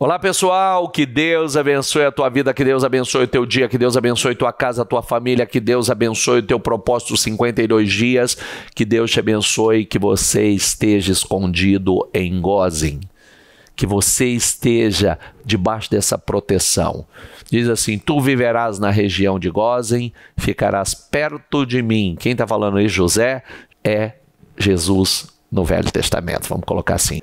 Olá pessoal, que Deus abençoe a tua vida, que Deus abençoe o teu dia, que Deus abençoe tua casa, tua família, que Deus abençoe o teu propósito 52 dias, que Deus te abençoe, que você esteja escondido em Gozem, que você esteja debaixo dessa proteção. Diz assim: Tu viverás na região de Gozem, ficarás perto de mim. Quem está falando aí, José, é Jesus no Velho Testamento, vamos colocar assim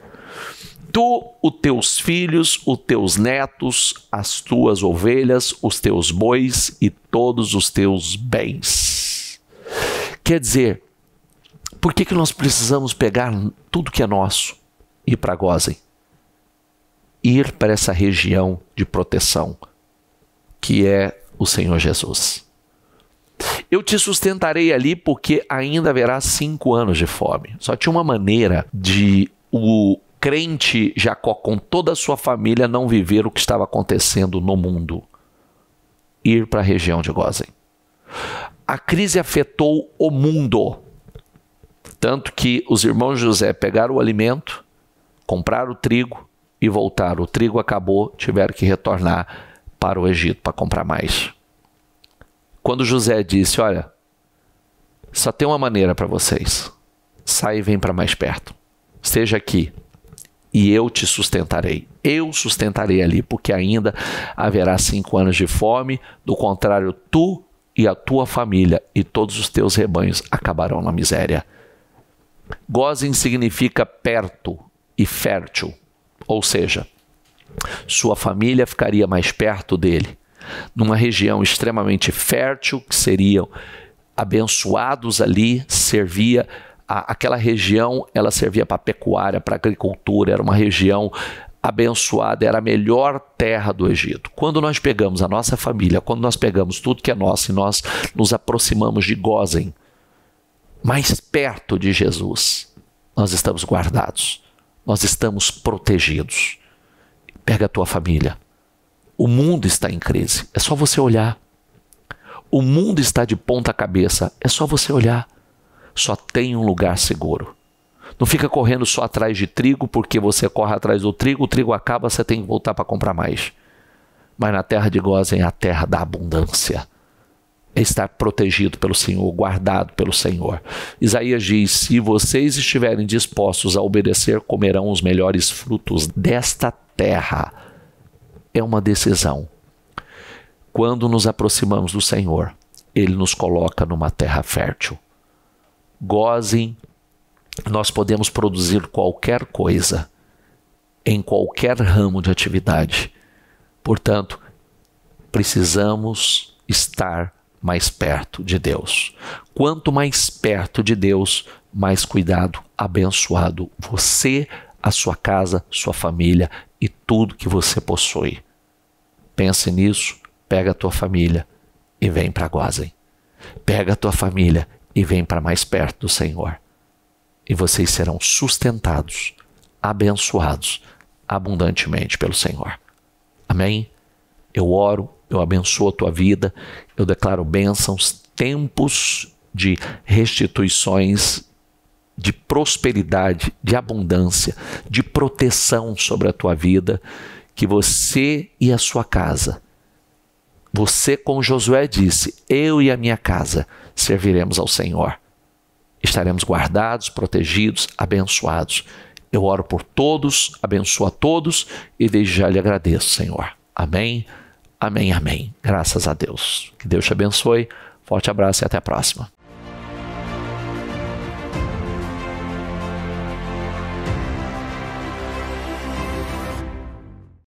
tu, os teus filhos, os teus netos, as tuas ovelhas, os teus bois e todos os teus bens. Quer dizer, por que, que nós precisamos pegar tudo que é nosso e ir para gozem, Ir para essa região de proteção que é o Senhor Jesus. Eu te sustentarei ali porque ainda haverá cinco anos de fome. Só tinha uma maneira de o crente Jacó com toda a sua família não viver o que estava acontecendo no mundo. Ir para a região de Gozem. A crise afetou o mundo. Tanto que os irmãos José pegaram o alimento, compraram o trigo e voltaram. O trigo acabou, tiveram que retornar para o Egito para comprar mais. Quando José disse: Olha, só tem uma maneira para vocês. Sai e vem para mais perto. Esteja aqui, e eu te sustentarei. Eu sustentarei ali, porque ainda haverá cinco anos de fome, do contrário, tu e a tua família e todos os teus rebanhos acabarão na miséria. Gozem significa perto e fértil, ou seja, sua família ficaria mais perto dele, numa região extremamente fértil que seriam abençoados ali, servia a, aquela região ela servia para pecuária, para agricultura, era uma região abençoada, era a melhor terra do Egito. Quando nós pegamos a nossa família, quando nós pegamos tudo que é nosso e nós nos aproximamos de Gozen, mais perto de Jesus, nós estamos guardados, nós estamos protegidos. Pega a tua família. O mundo está em crise, é só você olhar. O mundo está de ponta cabeça, é só você olhar só tem um lugar seguro. Não fica correndo só atrás de trigo, porque você corre atrás do trigo, o trigo acaba, você tem que voltar para comprar mais. Mas na terra de é a terra da abundância. É estar protegido pelo Senhor, guardado pelo Senhor. Isaías diz: Se vocês estiverem dispostos a obedecer, comerão os melhores frutos desta terra. É uma decisão. Quando nos aproximamos do Senhor, ele nos coloca numa terra fértil gozem, nós podemos produzir qualquer coisa em qualquer ramo de atividade. Portanto, precisamos estar mais perto de Deus. Quanto mais perto de Deus, mais cuidado, abençoado você, a sua casa, sua família e tudo que você possui. Pense nisso, pega a tua família e vem para Gozen. Pega a tua família e vem para mais perto do Senhor. E vocês serão sustentados, abençoados abundantemente pelo Senhor. Amém? Eu oro, eu abençoo a tua vida, eu declaro bênçãos, tempos de restituições, de prosperidade, de abundância, de proteção sobre a tua vida, que você e a sua casa você com Josué disse: Eu e a minha casa serviremos ao Senhor. Estaremos guardados, protegidos, abençoados. Eu oro por todos, abençoo a todos e desde já lhe agradeço, Senhor. Amém, amém, amém. Graças a Deus. Que Deus te abençoe. Forte abraço e até a próxima.